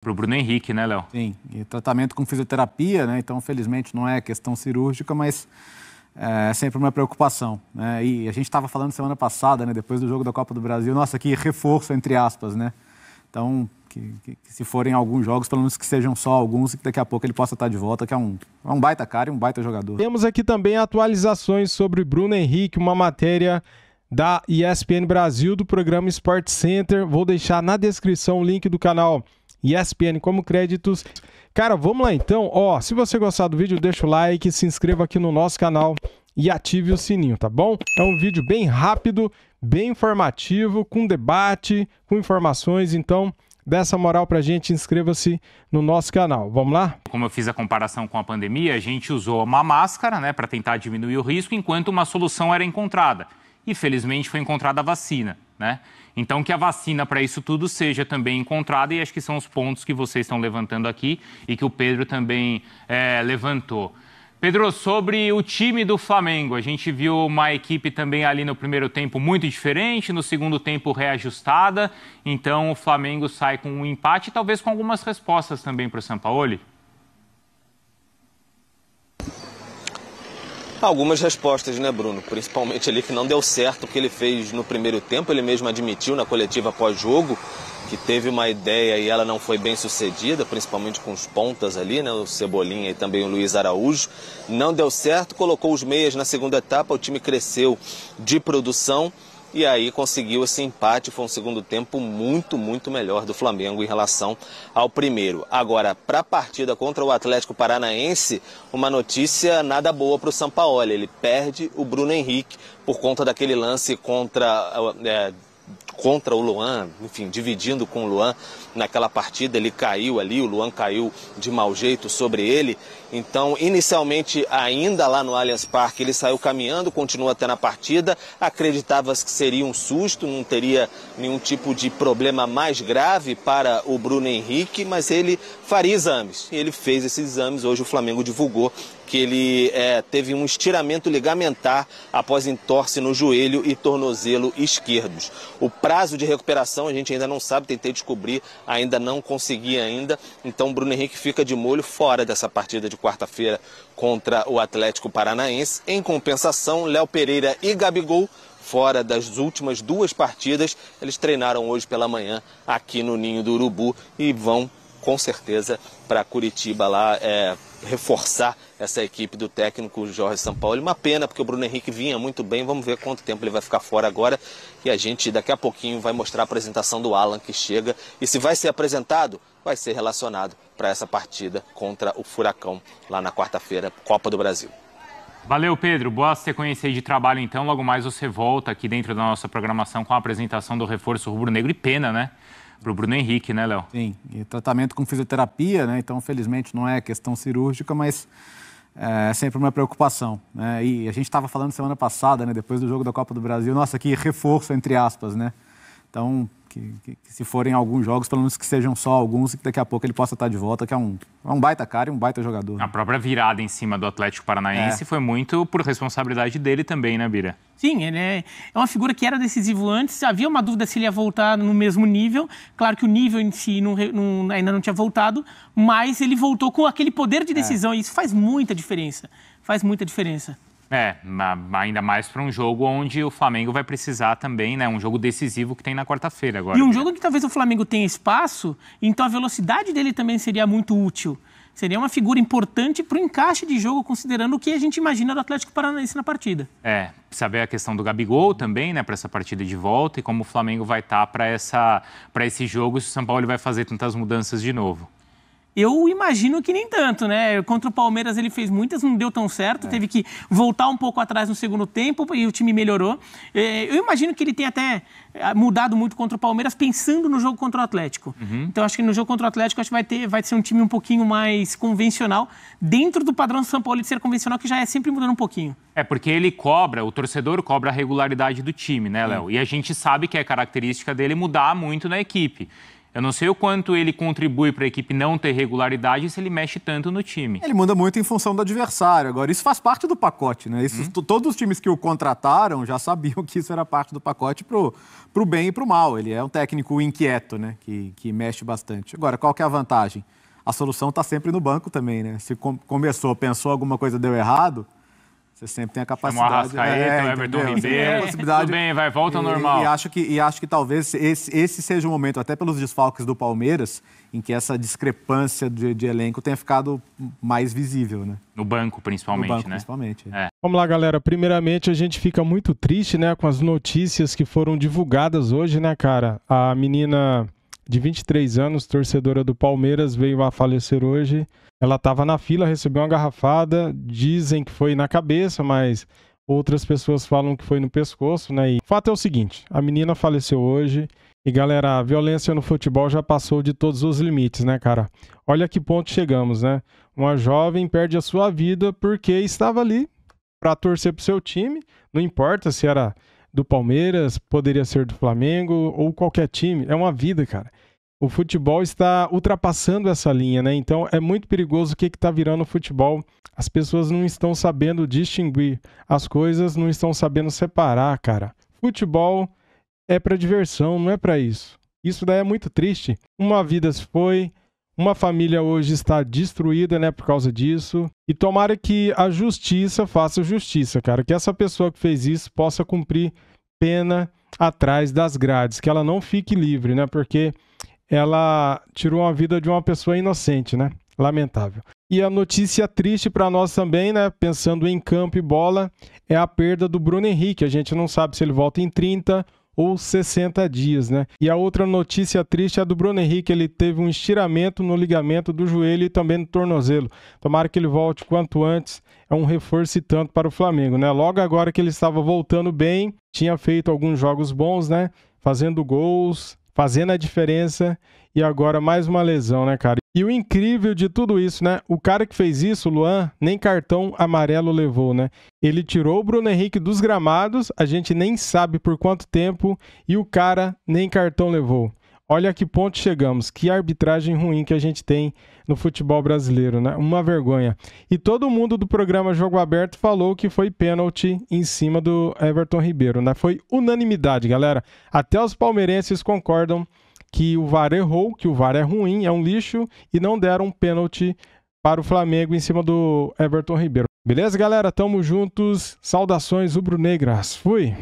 Para o Bruno Henrique, né, Léo? Sim, e tratamento com fisioterapia, né? Então, felizmente, não é questão cirúrgica, mas é, é sempre uma preocupação. Né? E a gente estava falando semana passada, né, depois do jogo da Copa do Brasil, nossa, que reforço, entre aspas, né? Então, que, que, que, se forem alguns jogos, pelo menos que sejam só alguns, e que daqui a pouco ele possa estar de volta, que é um, é um baita cara e um baita jogador. Temos aqui também atualizações sobre Bruno Henrique, uma matéria da ESPN Brasil, do programa Sport Center. Vou deixar na descrição o link do canal ESPN como créditos. Cara, vamos lá então. Ó, se você gostar do vídeo, deixa o like, se inscreva aqui no nosso canal e ative o sininho, tá bom? É um vídeo bem rápido, bem informativo, com debate, com informações, então dê essa moral pra gente, inscreva-se no nosso canal. Vamos lá? Como eu fiz a comparação com a pandemia, a gente usou uma máscara, né, para tentar diminuir o risco enquanto uma solução era encontrada. E felizmente foi encontrada a vacina né? Então, que a vacina para isso tudo seja também encontrada, e acho que são os pontos que vocês estão levantando aqui e que o Pedro também é, levantou. Pedro, sobre o time do Flamengo, a gente viu uma equipe também ali no primeiro tempo muito diferente, no segundo tempo reajustada, então o Flamengo sai com um empate, talvez com algumas respostas também para o Sampaoli. algumas respostas, né, Bruno? Principalmente ali que não deu certo o que ele fez no primeiro tempo. Ele mesmo admitiu na coletiva pós-jogo que teve uma ideia e ela não foi bem sucedida, principalmente com os pontas ali, né, o Cebolinha e também o Luiz Araújo. Não deu certo, colocou os meias na segunda etapa, o time cresceu de produção e aí conseguiu esse empate. Foi um segundo tempo muito, muito melhor do Flamengo em relação ao primeiro. Agora, para a partida contra o Atlético Paranaense, uma notícia nada boa para o Sampaoli. Ele perde o Bruno Henrique por conta daquele lance contra. É, contra o Luan, enfim, dividindo com o Luan naquela partida, ele caiu ali, o Luan caiu de mau jeito sobre ele então, inicialmente, ainda lá no Allianz Parque, ele saiu caminhando, continua até na partida. Acreditava que seria um susto, não teria nenhum tipo de problema mais grave para o Bruno Henrique, mas ele faria exames. E ele fez esses exames. Hoje o Flamengo divulgou que ele é, teve um estiramento ligamentar após entorse no joelho e tornozelo esquerdos. O prazo de recuperação a gente ainda não sabe, tentei descobrir, ainda não consegui ainda. Então, o Bruno Henrique fica de molho fora dessa partida de quarta-feira contra o Atlético Paranaense. Em compensação, Léo Pereira e Gabigol fora das últimas duas partidas. Eles treinaram hoje pela manhã aqui no Ninho do Urubu e vão com certeza para Curitiba lá é, reforçar essa equipe do técnico Jorge Sampaoli. Uma pena, porque o Bruno Henrique vinha muito bem. Vamos ver quanto tempo ele vai ficar fora agora. E a gente, daqui a pouquinho, vai mostrar a apresentação do Alan, que chega. E se vai ser apresentado, vai ser relacionado para essa partida contra o Furacão, lá na quarta-feira, Copa do Brasil. Valeu, Pedro. Boa sequência aí de trabalho, então. Logo mais você volta aqui dentro da nossa programação com a apresentação do reforço rubro-negro. E pena, né? para o Bruno Henrique, né, Léo? Sim, e tratamento com fisioterapia, né? Então, felizmente, não é questão cirúrgica, mas é, é sempre uma preocupação. Né? E a gente estava falando semana passada, né, depois do jogo da Copa do Brasil, nossa, que reforço, entre aspas, né? Então, que, que, que, se forem alguns jogos, pelo menos que sejam só alguns e que daqui a pouco ele possa estar de volta, que é um, é um baita cara e um baita jogador. Né? A própria virada em cima do Atlético Paranaense é. foi muito por responsabilidade dele também, né, Bira? Sim, ele é, é uma figura que era decisivo antes. Havia uma dúvida se ele ia voltar no mesmo nível. Claro que o nível em si não, não, ainda não tinha voltado, mas ele voltou com aquele poder de é. decisão é. e isso faz muita diferença. Faz muita diferença. É, ainda mais para um jogo onde o Flamengo vai precisar também, né? Um jogo decisivo que tem na quarta-feira agora. E um né? jogo que talvez o Flamengo tenha espaço, então a velocidade dele também seria muito útil. Seria uma figura importante para o encaixe de jogo, considerando o que a gente imagina do Atlético Paranaense na partida. É, saber a questão do Gabigol também, né, para essa partida de volta e como o Flamengo vai estar tá para esse jogo se o São Paulo vai fazer tantas mudanças de novo. Eu imagino que nem tanto, né? Contra o Palmeiras ele fez muitas, não deu tão certo, é. teve que voltar um pouco atrás no segundo tempo e o time melhorou. É, eu imagino que ele tem até é, mudado muito contra o Palmeiras, pensando no jogo contra o Atlético. Uhum. Então acho que no jogo contra o Atlético acho que vai, ter, vai ser um time um pouquinho mais convencional, dentro do padrão do São Paulo de ser convencional, que já é sempre mudando um pouquinho. É, porque ele cobra, o torcedor cobra a regularidade do time, né, é. Léo? E a gente sabe que é característica dele mudar muito na equipe. Eu não sei o quanto ele contribui para a equipe não ter regularidade se ele mexe tanto no time. Ele muda muito em função do adversário. Agora, isso faz parte do pacote, né? Isso, hum? Todos os times que o contrataram já sabiam que isso era parte do pacote para o bem e para o mal. Ele é um técnico inquieto, né? Que, que mexe bastante. Agora, qual que é a vantagem? A solução está sempre no banco também, né? Se com, começou, pensou alguma coisa deu errado, você sempre tem a capacidade. Arrascaeta, é, o Everton Ribeiro. Tudo bem, vai, volta ao normal. E, e, acho que, e acho que talvez esse, esse seja o momento, até pelos desfalques do Palmeiras, em que essa discrepância de, de elenco tenha ficado mais visível, né? No banco, principalmente, no banco, né? Principalmente. É. é. Vamos lá, galera. Primeiramente, a gente fica muito triste, né, com as notícias que foram divulgadas hoje, né, cara? A menina de 23 anos, torcedora do Palmeiras, veio a falecer hoje. Ela estava na fila, recebeu uma garrafada, dizem que foi na cabeça, mas outras pessoas falam que foi no pescoço, né? E o fato é o seguinte: a menina faleceu hoje. E galera, a violência no futebol já passou de todos os limites, né, cara? Olha que ponto chegamos, né? Uma jovem perde a sua vida porque estava ali para torcer pro seu time, não importa se era do Palmeiras, poderia ser do Flamengo ou qualquer time. É uma vida, cara. O futebol está ultrapassando essa linha, né? Então é muito perigoso o que está virando o futebol. As pessoas não estão sabendo distinguir as coisas, não estão sabendo separar, cara. Futebol é para diversão, não é para isso. Isso daí é muito triste. Uma vida se foi, uma família hoje está destruída, né, por causa disso. E tomara que a justiça faça justiça, cara. Que essa pessoa que fez isso possa cumprir pena atrás das grades, que ela não fique livre, né? Porque ela tirou a vida de uma pessoa inocente, né? Lamentável. E a notícia triste para nós também, né? Pensando em campo e bola, é a perda do Bruno Henrique. A gente não sabe se ele volta em 30 ou 60 dias, né? E a outra notícia triste é a do Bruno Henrique, ele teve um estiramento no ligamento do joelho e também no tornozelo. Tomara que ele volte quanto antes, é um reforço e tanto para o Flamengo, né? Logo agora que ele estava voltando bem, tinha feito alguns jogos bons, né? Fazendo gols, fazendo a diferença e agora mais uma lesão, né, cara? E o incrível de tudo isso, né? O cara que fez isso, o Luan, nem cartão amarelo levou, né? Ele tirou o Bruno Henrique dos gramados, a gente nem sabe por quanto tempo, e o cara nem cartão levou. Olha que ponto chegamos, que arbitragem ruim que a gente tem no futebol brasileiro, né? Uma vergonha. E todo mundo do programa Jogo Aberto falou que foi pênalti em cima do Everton Ribeiro, né? Foi unanimidade, galera. Até os palmeirenses concordam que o VAR errou, que o VAR é ruim, é um lixo, e não deram um pênalti para o Flamengo em cima do Everton Ribeiro. Beleza, galera? Tamo juntos. Saudações rubro-negras. Fui!